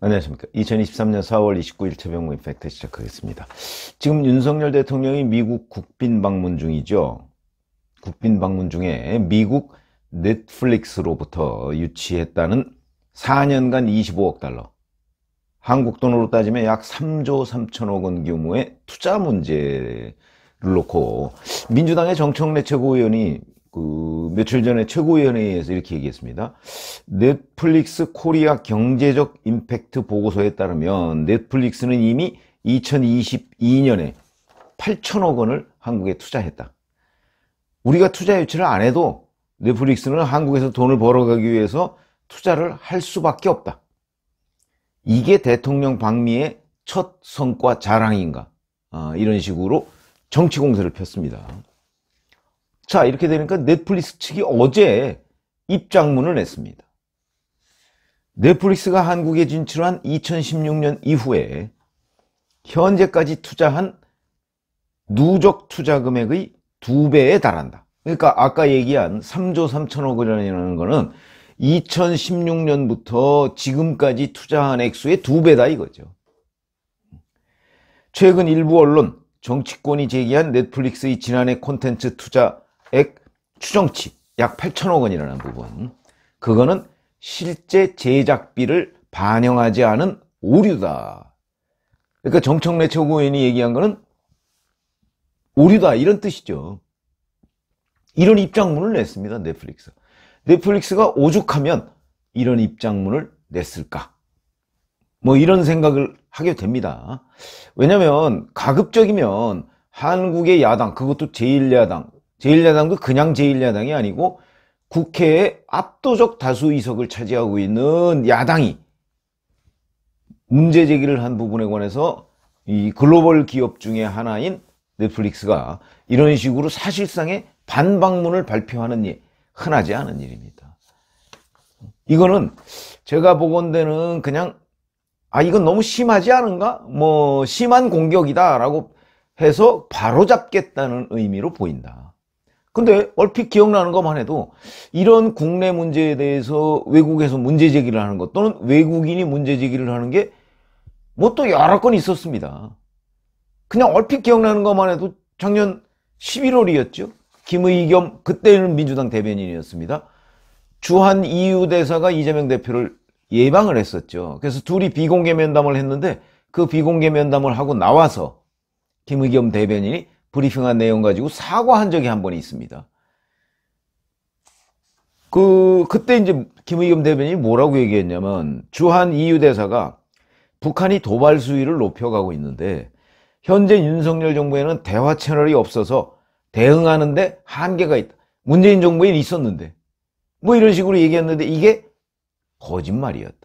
안녕하십니까. 2023년 4월 29일 최병우 임팩트 시작하겠습니다. 지금 윤석열 대통령이 미국 국빈 방문 중이죠. 국빈 방문 중에 미국 넷플릭스로부터 유치했다는 4년간 25억 달러 한국 돈으로 따지면 약 3조 3천억 원 규모의 투자 문제를 놓고 민주당의 정청래 최고위원이 그 며칠 전에 최고위원회에서 이렇게 얘기했습니다. 넷플릭스 코리아 경제적 임팩트 보고서에 따르면 넷플릭스는 이미 2022년에 8천억 원을 한국에 투자했다. 우리가 투자 유치를 안 해도 넷플릭스는 한국에서 돈을 벌어가기 위해서 투자를 할 수밖에 없다. 이게 대통령 방미의 첫 성과 자랑인가 아, 이런 식으로 정치 공세를 폈습니다. 자 이렇게 되니까 넷플릭스 측이 어제 입장문을 냈습니다. 넷플릭스가 한국에 진출한 2016년 이후에 현재까지 투자한 누적 투자 금액의 두배에 달한다. 그러니까 아까 얘기한 3조 3천억 원이라는 거는 2016년부터 지금까지 투자한 액수의 두배다 이거죠. 최근 일부 언론, 정치권이 제기한 넷플릭스의 지난해 콘텐츠 투자 액 추정치 약 8천억 원이라는 부분 그거는 실제 제작비를 반영하지 않은 오류다 그러니까 정청래 최고위원이 얘기한 거는 오류다 이런 뜻이죠 이런 입장문을 냈습니다 넷플릭스 넷플릭스가 오죽하면 이런 입장문을 냈을까 뭐 이런 생각을 하게 됩니다 왜냐면 가급적이면 한국의 야당 그것도 제1야당 제1야당도 그냥 제1야당이 아니고 국회에 압도적 다수 의석을 차지하고 있는 야당이 문제 제기를 한 부분에 관해서 이 글로벌 기업 중에 하나인 넷플릭스가 이런 식으로 사실상의 반박문을 발표하는 일 흔하지 않은 일입니다. 이거는 제가 보건대는 그냥 아 이건 너무 심하지 않은가? 뭐 심한 공격이다 라고 해서 바로잡겠다는 의미로 보인다. 근데 얼핏 기억나는 것만 해도 이런 국내 문제에 대해서 외국에서 문제 제기를 하는 것 또는 외국인이 문제 제기를 하는 게 뭐 또 여러 건 있었습니다. 그냥 얼핏 기억나는 것만 해도 작년 11월이었죠. 김의겸 겸 그때는 민주당 대변인이었습니다. 주한 EU 대사가 이재명 대표를 예방을 했었죠. 그래서 둘이 비공개 면담을 했는데 그 비공개 면담을 하고 나와서 김의겸 대변인이 브리핑한 내용 가지고 사과한 적이 한 번 있습니다. 그 그때 이제 김의겸 대변인이 뭐라고 얘기했냐면 주한 e 유 대사가 북한이 도발 수위를 높여가고 있는데 현재 윤석열 정부에는 대화 채널이 없어서 대응하는데 한계가 있다. 문재인 정부에 있었는데 뭐 이런 식으로 얘기했는데 이게 거짓말이었다.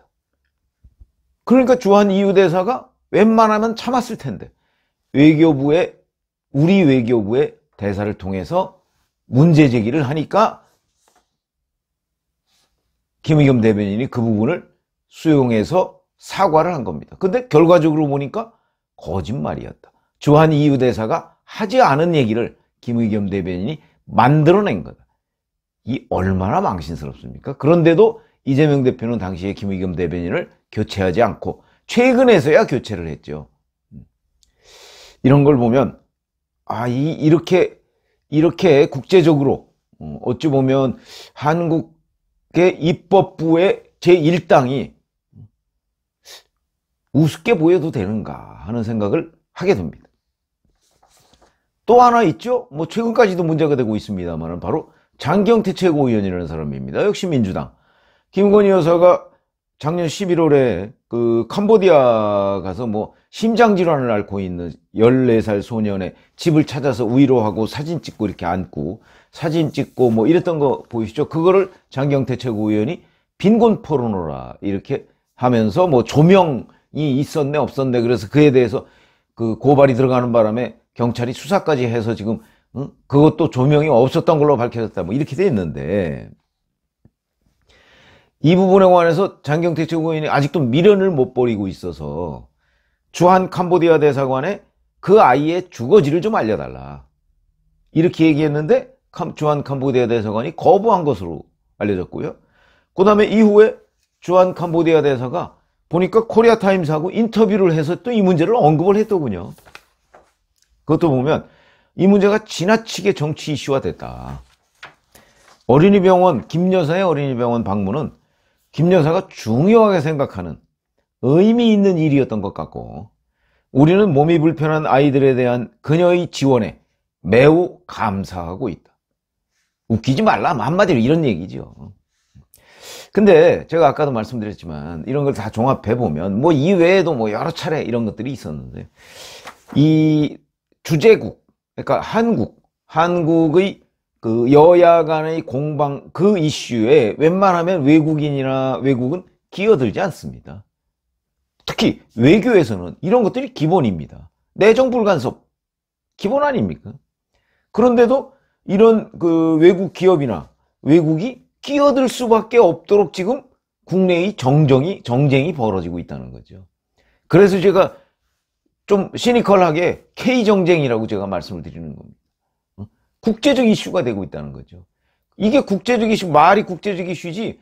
그러니까 주한 e 유 대사가 웬만하면 참았을 텐데 외교부의 우리 외교부의 대사를 통해서 문제 제기를 하니까 김의겸 대변인이 그 부분을 수용해서 사과를 한 겁니다. 근데 결과적으로 보니까 거짓말이었다. 주한 이유 대사가 하지 않은 얘기를 김의겸 대변인이 만들어낸 거다. 이 얼마나 망신스럽습니까? 그런데도 이재명 대표는 당시에 김의겸 대변인을 교체하지 않고 최근에서야 교체를 했죠. 음. 이런 걸 보면 아, 이, 이렇게, 이렇게 국제적으로, 어, 어찌 보면 한국의 입법부의 제1당이 우습게 보여도 되는가 하는 생각을 하게 됩니다. 또 하나 있죠. 뭐 최근까지도 문제가 되고 있습니다만 바로 장경태 최고위원이라는 사람입니다. 역시 민주당. 김건희 여사가 작년 11월에 그 캄보디아 가서 뭐 심장 질환을 앓고 있는 14살 소년의 집을 찾아서 위로하고 사진 찍고 이렇게 앉고 사진 찍고 뭐 이랬던 거 보이시죠? 그거를 장경태 최고위원이 빈곤 포르노라 이렇게 하면서 뭐 조명이 있었네 없었네 그래서 그에 대해서 그 고발이 들어가는 바람에 경찰이 수사까지 해서 지금 응? 그것도 조명이 없었던 걸로 밝혀졌다 뭐 이렇게 돼 있는데 이 부분에 관해서 장경태 최고위원이 아직도 미련을 못 버리고 있어서 주한 캄보디아 대사관에 그 아이의 주거지를 좀 알려달라. 이렇게 얘기했는데 주한 캄보디아 대사관이 거부한 것으로 알려졌고요. 그 다음에 이후에 주한 캄보디아 대사가 보니까 코리아 타임스하고 인터뷰를 해서 또 이 문제를 언급을 했더군요. 그것도 보면 이 문제가 지나치게 정치 이슈화 됐다. 어린이병원, 김 여사의 어린이병원 방문은 김 여사가 중요하게 생각하는 의미 있는 일이었던 것 같고 우리는 몸이 불편한 아이들에 대한 그녀의 지원에 매우 감사하고 있다. 웃기지 말라. 뭐 한마디로 이런 얘기죠. 근데 제가 아까도 말씀드렸지만 이런 걸 다 종합해보면 뭐 이외에도 뭐 여러 차례 이런 것들이 있었는데 이 주제국, 그러니까 한국, 한국의 그 여야 간의 공방 그 이슈에 웬만하면 외국인이나 외국은 끼어들지 않습니다. 특히 외교에서는 이런 것들이 기본입니다. 내정 불간섭 기본 아닙니까? 그런데도 이런 그 외국 기업이나 외국이 끼어들 수밖에 없도록 지금 국내의 정정이 정쟁이 벌어지고 있다는 거죠. 그래서 제가 좀 시니컬하게 K 정쟁이라고 제가 말씀을 드리는 겁니다. 국제적 이슈가 되고 있다는 거죠. 이게 국제적 이슈, 말이 국제적 이슈지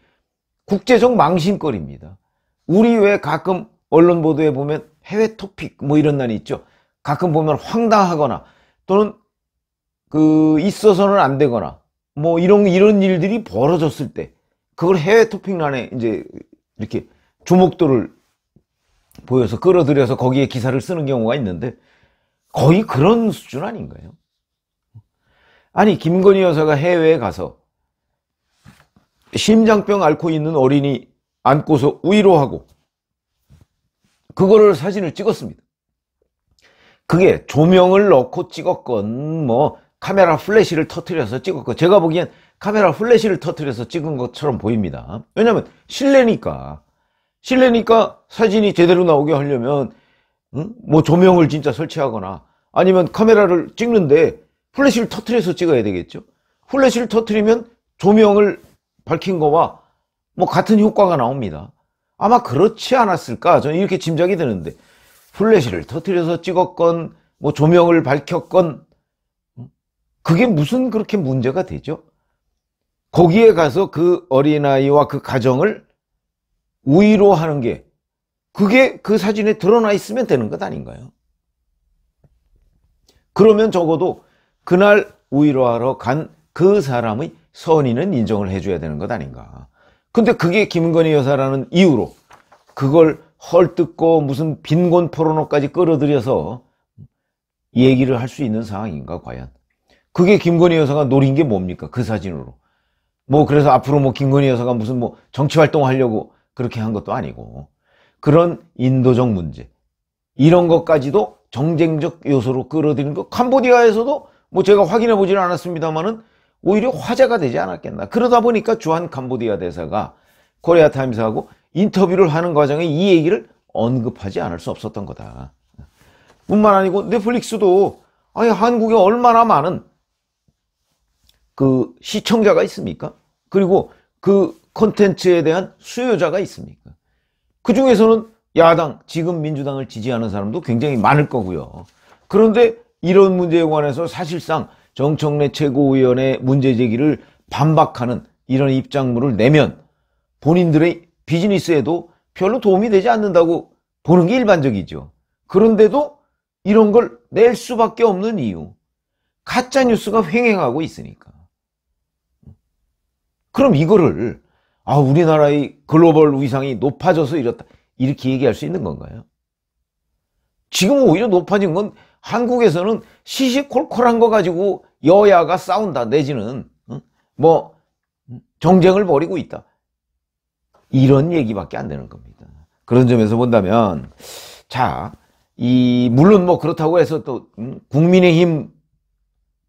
국제적 망신거리입니다. 우리 왜 가끔 언론 보도에 보면 해외 토픽 뭐 이런 날이 있죠. 가끔 보면 황당하거나 또는 그 있어서는 안 되거나 뭐 이런 이런 일들이 벌어졌을 때 그걸 해외 토픽란에 이제 이렇게 주목도를 보여서 끌어들여서 거기에 기사를 쓰는 경우가 있는데 거의 그런 수준 아닌가요? 아니 김건희 여사가 해외에 가서 심장병 앓고 있는 어린이 안고서 위로하고 그거를 사진을 찍었습니다. 그게 조명을 넣고 찍었건 뭐 카메라 플래시를 터트려서 찍었건 제가 보기엔 카메라 플래시를 터트려서 찍은 것처럼 보입니다. 왜냐하면 실내니까 실내니까 사진이 제대로 나오게 하려면 응? 뭐 조명을 진짜 설치하거나 아니면 카메라를 찍는데 플래시를 터트려서 찍어야 되겠죠. 플래시를 터트리면 조명을 밝힌 거와 뭐 같은 효과가 나옵니다. 아마 그렇지 않았을까 저는 이렇게 짐작이 드는데 플래시를 터트려서 찍었건 뭐 조명을 밝혔건 그게 무슨 그렇게 문제가 되죠? 거기에 가서 그 어린아이와 그 가정을 우위로 하는 게 그게 그 사진에 드러나 있으면 되는 것 아닌가요? 그러면 적어도 그날 위로하러 간 그 사람의 선의는 인정을 해줘야 되는 것 아닌가. 근데 그게 김건희 여사라는 이유로 그걸 헐뜯고 무슨 빈곤 포르노까지 끌어들여서 얘기를 할 수 있는 상황인가 과연. 그게 김건희 여사가 노린 게 뭡니까 그 사진으로. 뭐 그래서 앞으로 뭐 김건희 여사가 무슨 뭐 정치 활동하려고 그렇게 한 것도 아니고 그런 인도적 문제 이런 것까지도 정쟁적 요소로 끌어들인 거 캄보디아에서도 뭐 제가 확인해 보지는 않았습니다만은 오히려 화제가 되지 않았겠나. 그러다 보니까 주한 캄보디아 대사가 코리아 타임스하고 인터뷰를 하는 과정에 이 얘기를 언급하지 않을 수 없었던 거다. 뿐만 아니고 넷플릭스도 아니 한국에 얼마나 많은 그 시청자가 있습니까? 그리고 그 콘텐츠에 대한 수요자가 있습니까? 그 중에서는 야당, 지금 민주당을 지지하는 사람도 굉장히 많을 거고요. 그런데 이런 문제에 관해서 사실상 정청래 최고위원의 문제 제기를 반박하는 이런 입장문을 내면 본인들의 비즈니스에도 별로 도움이 되지 않는다고 보는 게 일반적이죠. 그런데도 이런 걸 낼 수밖에 없는 이유. 가짜뉴스가 횡행하고 있으니까. 그럼 이거를, 아, 우리나라의 글로벌 위상이 높아져서 이렇다. 이렇게 얘기할 수 있는 건가요? 지금 오히려 높아진 건 한국에서는 시시콜콜한 거 가지고 여야가 싸운다 내지는 뭐 정쟁을 벌이고 있다. 이런 얘기밖에 안 되는 겁니다. 그런 점에서 본다면 자, 이 물론 뭐 그렇다고 해서 또 국민의힘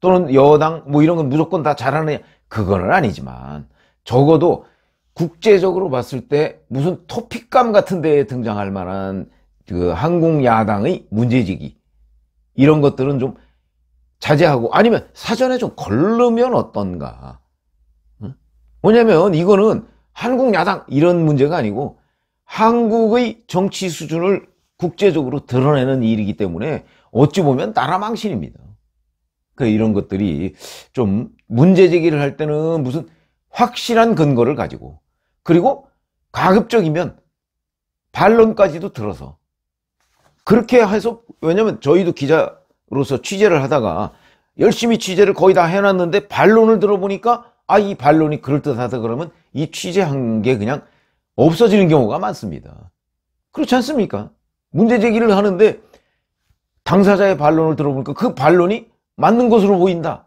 또는 여당 뭐 이런 건 무조건 다 잘하느냐 그거는 아니지만 적어도 국제적으로 봤을 때 무슨 토픽감 같은 데에 등장할 만한 그 한국 야당의 문제지기 이런 것들은 좀 자제하고 아니면 사전에 좀 걸르면 어떤가 뭐냐면 이거는 한국 야당 이런 문제가 아니고 한국의 정치 수준을 국제적으로 드러내는 일이기 때문에 어찌 보면 나라 망신입니다 그 이런 것들이 좀 문제 제기를 할 때는 무슨 확실한 근거를 가지고 그리고 가급적이면 반론까지도 들어서 그렇게 해서 왜냐면 저희도 기자로서 취재를 하다가 열심히 취재를 거의 다 해놨는데 반론을 들어보니까 아 이 반론이 그럴듯하다 그러면 이 취재한 게 그냥 없어지는 경우가 많습니다. 그렇지 않습니까? 문제 제기를 하는데 당사자의 반론을 들어보니까 그 반론이 맞는 것으로 보인다.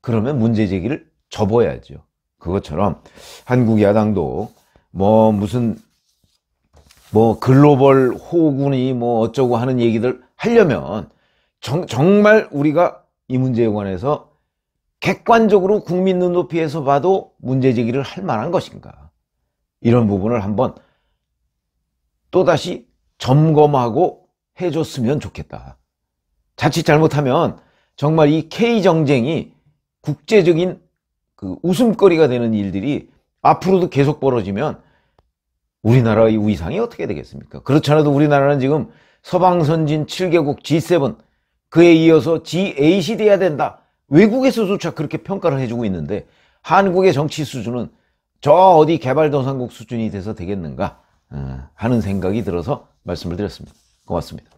그러면 문제 제기를 접어야죠. 그것처럼 한국 야당도 뭐 무슨 뭐 글로벌 호구니뭐 어쩌고 하는 얘기들 하려면 정, 정말 우리가 이 문제에 관해서 객관적으로 국민 눈높이에서 봐도 문제 제기를 할 만한 것인가 이런 부분을 한번 또다시 점검하고 해줬으면 좋겠다 자칫 잘못하면 정말 이 K정쟁이 국제적인 그 웃음거리가 되는 일들이 앞으로도 계속 벌어지면 우리나라의 위상이 어떻게 되겠습니까? 그렇잖아도 우리나라는 지금 서방 선진 7개국 G7 그에 이어서 G8이 돼야 된다. 외국에서조차 그렇게 평가를 해주고 있는데 한국의 정치 수준은 저 어디 개발도상국 수준이 돼서 되겠는가 어, 하는 생각이 들어서 말씀을 드렸습니다. 고맙습니다.